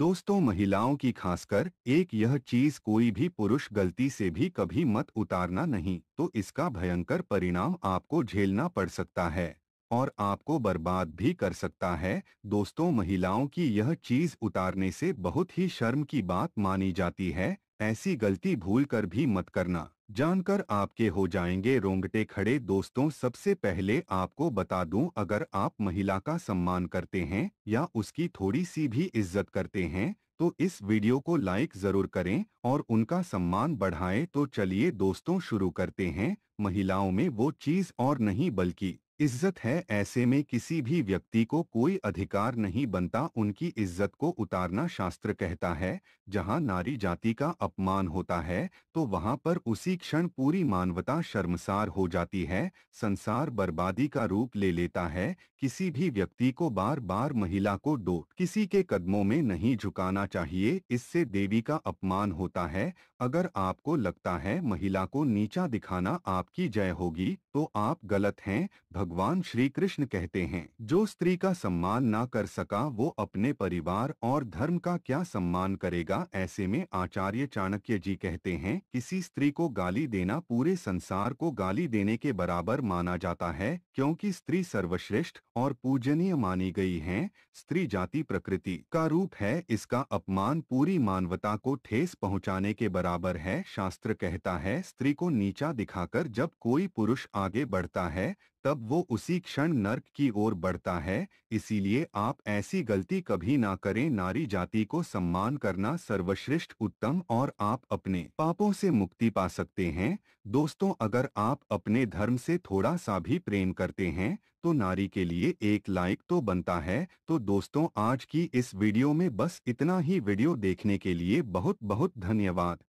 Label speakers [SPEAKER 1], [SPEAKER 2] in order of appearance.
[SPEAKER 1] दोस्तों महिलाओं की खासकर एक यह चीज कोई भी पुरुष गलती से भी कभी मत उतारना नहीं तो इसका भयंकर परिणाम आपको झेलना पड़ सकता है और आपको बर्बाद भी कर सकता है दोस्तों महिलाओं की यह चीज उतारने से बहुत ही शर्म की बात मानी जाती है ऐसी गलती भूल कर भी मत करना जानकर आपके हो जाएंगे रोंगटे खड़े दोस्तों सबसे पहले आपको बता दूं अगर आप महिला का सम्मान करते हैं या उसकी थोड़ी सी भी इज्जत करते हैं तो इस वीडियो को लाइक जरूर करें और उनका सम्मान बढ़ाएं तो चलिए दोस्तों शुरू करते हैं महिलाओं में वो चीज और नहीं बल्कि इज्जत है ऐसे में किसी भी व्यक्ति को कोई अधिकार नहीं बनता उनकी इज्जत को उतारना शास्त्र कहता है जहां नारी जाति का अपमान होता है तो वहां पर उसी क्षण पूरी मानवता शर्मसार हो जाती है संसार बर्बादी का रूप ले लेता है किसी भी व्यक्ति को बार बार महिला को डो किसी के कदमों में नहीं झुकाना चाहिए इससे देवी का अपमान होता है अगर आपको लगता है महिला को नीचा दिखाना आपकी जय होगी तो आप गलत हैं भगवान भगवान श्री कृष्ण कहते हैं जो स्त्री का सम्मान ना कर सका वो अपने परिवार और धर्म का क्या सम्मान करेगा ऐसे में आचार्य चाणक्य जी कहते हैं किसी स्त्री को गाली देना पूरे संसार को गाली देने के बराबर माना जाता है क्योंकि स्त्री सर्वश्रेष्ठ और पूजनीय मानी गई है स्त्री जाति प्रकृति का रूप है इसका अपमान पूरी मानवता को ठेस पहुँचाने के बराबर है शास्त्र कहता है स्त्री को नीचा दिखाकर जब कोई पुरुष आगे बढ़ता है तब वो उसी क्षण नर्क की ओर बढ़ता है इसीलिए आप ऐसी गलती कभी ना करें नारी जाति को सम्मान करना सर्वश्रेष्ठ उत्तम और आप अपने पापों से मुक्ति पा सकते हैं दोस्तों अगर आप अपने धर्म से थोड़ा सा भी प्रेम करते हैं तो नारी के लिए एक लाइक तो बनता है तो दोस्तों आज की इस वीडियो में बस इतना ही वीडियो देखने के लिए बहुत बहुत धन्यवाद